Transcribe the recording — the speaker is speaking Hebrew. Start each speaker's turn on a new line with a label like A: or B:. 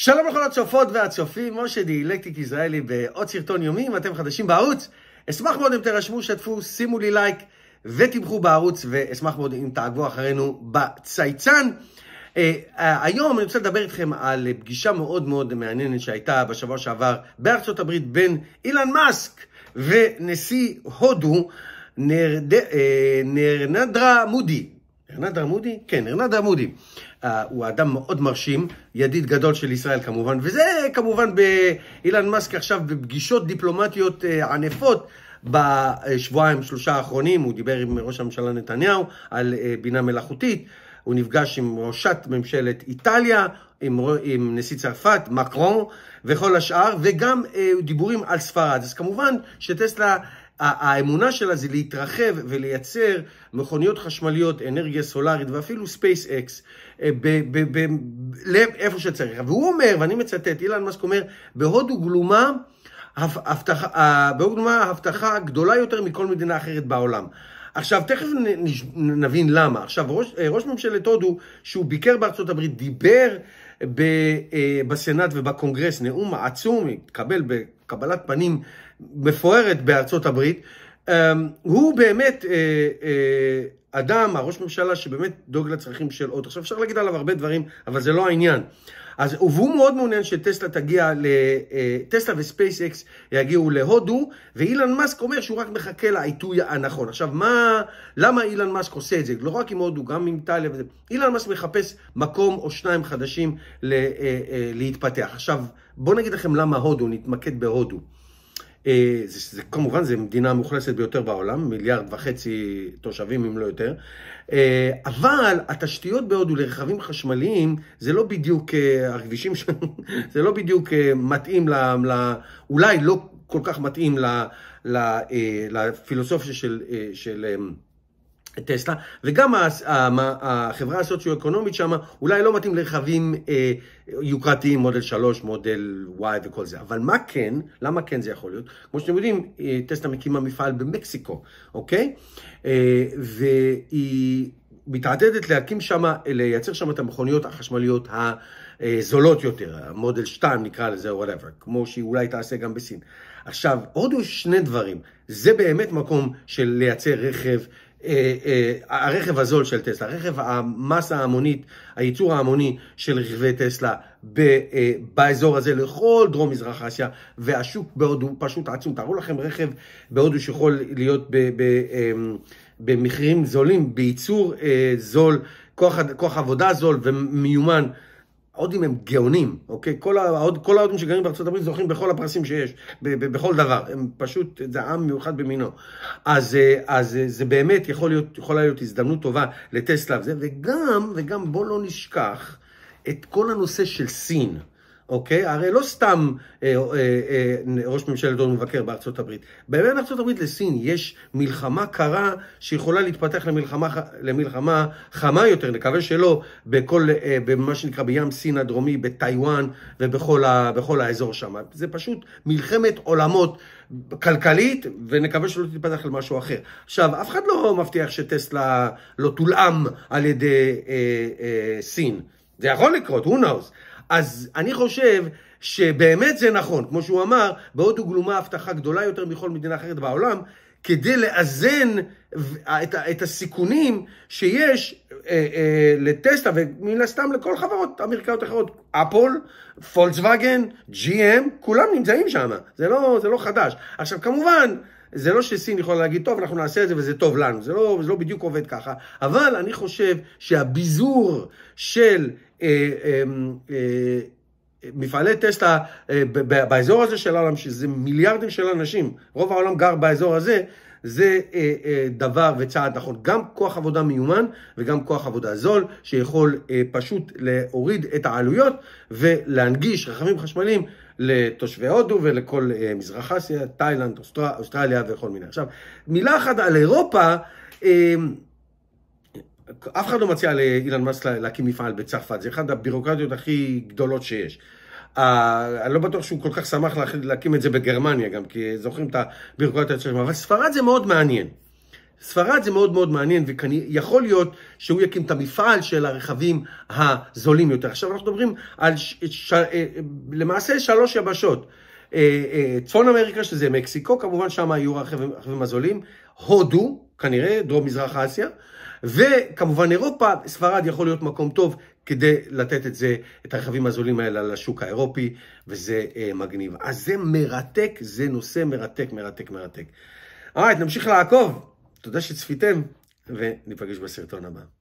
A: שלום לכל הצופות והצופים, משה דיאלקטיק ישראלי בעוד סרטון יומי, אם אתם חדשים בערוץ, אשמח מאוד אם תרשמו, שתפו, שימו לי לייק ותמכו בערוץ, ואשמח מאוד אם תעגבו אחרינו בצייצן. אה, היום אני רוצה לדבר איתכם על פגישה מאוד מאוד מעניינת שהייתה בשבוע שעבר בארצות הברית בין אילן מאסק ונשיא הודו נרד... אה, נרנדרה מודי, ארנד עמודי? כן, ארנד עמודי. Uh, הוא אדם מאוד מרשים, ידיד גדול של ישראל כמובן, וזה כמובן באילן מאסק עכשיו בפגישות דיפלומטיות uh, ענפות. בשבועיים שלושה האחרונים הוא דיבר עם ראש הממשלה נתניהו על uh, בינה מלאכותית, הוא נפגש עם ראשת ממשלת איטליה, עם, עם נשיא צרפת, מקרון וכל השאר, וגם uh, דיבורים על ספרד. אז כמובן שטסלה האמונה שלה זה להתרחב ולייצר מכוניות חשמליות, אנרגיה סולארית ואפילו ספייס אקס אה, איפה שצריך. והוא אומר, ואני מצטט, אילן מאסק אומר, בהודו גלומה הבטחה, אה, בהודו הבטחה גדולה יותר מכל מדינה אחרת בעולם. עכשיו, תכף נבין למה. עכשיו, ראש, אה, ראש ממשלת הודו, שהוא ביקר בארצות הברית, דיבר ב, בסנאט ובקונגרס, נאום עצום, התקבל בקבלת פנים מפוארת בארצות הברית, אמ, הוא באמת אה, אה, אדם, הראש ממשלה, שבאמת דואג לצרכים של אוטו. עכשיו אפשר להגיד עליו הרבה דברים, אבל זה לא העניין. אז והוא מאוד מעוניין שטסלה תגיע, אה, טסלה וספייסקס יגיעו להודו, ואילן מאסק אומר שהוא רק מחכה לעיתוי הנכון. עכשיו, מה, למה אילן מאסק עושה את זה? לא רק עם הודו, גם עם טליה וזה. אילן מאסק מחפש מקום או שניים חדשים להתפתח. עכשיו, בואו נגיד לכם למה הודו, נתמקד בהודו. אה, זה, זה, כמובן, זו מדינה המאוכלסת ביותר בעולם, מיליארד וחצי תושבים אם לא יותר, אה, אבל התשתיות בהודו לרכבים חשמליים, זה לא בדיוק, אה, הכבישים שלנו, זה לא בדיוק מתאים, ל, ל, אולי לא כל כך מתאים ל, ל, לפילוסופיה של... של טסלה, וגם החברה הסוציו-אקונומית שם אולי לא מתאים לרכבים אה, יוקרתיים, מודל 3, מודל Y וכל זה. אבל מה כן, למה כן זה יכול להיות? כמו שאתם יודעים, אה, טסלה מקימה מפעל במקסיקו, אוקיי? אה, והיא מתעתדת להקים שם, לייצר שם את המכוניות החשמליות הזולות יותר, מודל 2 נקרא לזה, או whatever, כמו שהיא אולי תעשה גם בסין. עכשיו, עוד שני דברים, זה באמת מקום של לייצר רכב אה, אה, הרכב הזול של טסלה, הרכב המסה ההמונית, הייצור ההמוני של רכבי טסלה אה, באזור הזה לכל דרום מזרח אסיה, והשוק בהודו פשוט עצום. תארו לכם רכב בהודו שיכול להיות במחירים זולים, בייצור זול, כוח, כוח עבודה זול ומיומן. ההודים הם גאונים, אוקיי? כל, ההודים, כל ההודים שגרים בארה״ב זוכים בכל הפרסים שיש, ב, ב, בכל דבר. הם פשוט, זה עם מיוחד במינו. אז, אה, אז אה, זה באמת יכול להיות, יכולה להיות הזדמנות טובה לטסלה וזה, וגם, וגם בוא לא נשכח את כל הנושא של סין. אוקיי? הרי לא סתם אה, אה, אה, ראש ממשלת הון מבקר בארצות הברית. בין ארצות הברית לסין יש מלחמה קרה שיכולה להתפתח למלחמה, למלחמה חמה יותר, נקווה שלא, בכל, אה, במה שנקרא בים סין הדרומי, בטיוואן ובכל ה, האזור שם. זה פשוט מלחמת עולמות. כלכלית, ונקווה שלא תתפתח למשהו אחר. עכשיו, אף אחד לא מבטיח שטסלה לא תולאם על ידי אה, אה, סין. זה יכול לקרות, who knows. אז אני חושב שבאמת זה נכון, כמו שהוא אמר, בהודו גלומה הבטחה גדולה יותר מכל מדינה אחרת בעולם, כדי לאזן את, את הסיכונים שיש אה, אה, לטסלה ומן הסתם לכל חברות אמריקאיות אחרות, אפול, פולצוואגן, GM, כולם נמצאים שם, זה, לא, זה לא חדש. עכשיו כמובן, זה לא שסין יכולה להגיד, טוב, אנחנו נעשה את זה וזה טוב לנו, זה לא, זה לא בדיוק עובד ככה, אבל אני חושב שהביזור של אה, אה, אה, מפעלי טסלה באזור הזה של העולם, שזה מיליארדים של אנשים, רוב העולם גר באזור הזה, זה דבר וצעד נכון. גם כוח עבודה מיומן וגם כוח עבודה זול, שיכול פשוט להוריד את העלויות ולהנגיש רכבים חשמליים לתושבי הודו ולכל מזרח אסיה, תאילנד, אוסטרליה וכל מיני. עכשיו, מילה אחת על אירופה, אף אחד לא מציע לאילן מאסק להקים מפעל בצרפת, זה אחת הבירוקרטיות הכי גדולות שיש. Uh, אני לא בטוח שהוא כל כך שמח לה, להקים את זה בגרמניה גם, כי זוכרים את הבירוקרטיה שלהם, אבל ספרד זה מאוד מעניין. ספרד זה מאוד מאוד מעניין, ויכול להיות שהוא יקים את המפעל של הרכבים הזולים יותר. עכשיו אנחנו מדברים על ש, ש, אה, למעשה שלוש יבשות. אה, אה, צפון אמריקה, שזה מקסיקו, כמובן שם היו הרכבים הזולים, הודו, כנראה, דרום-מזרח אסיה, וכמובן אירופה, ספרד יכול להיות מקום טוב כדי לתת את זה, את הרכבים הזולים האלה לשוק האירופי, וזה אה, מגניב. אז זה מרתק, זה נושא מרתק, מרתק, מרתק. אה, נמשיך לעקוב. תודה שצפיתם, וניפגש בסרטון הבא.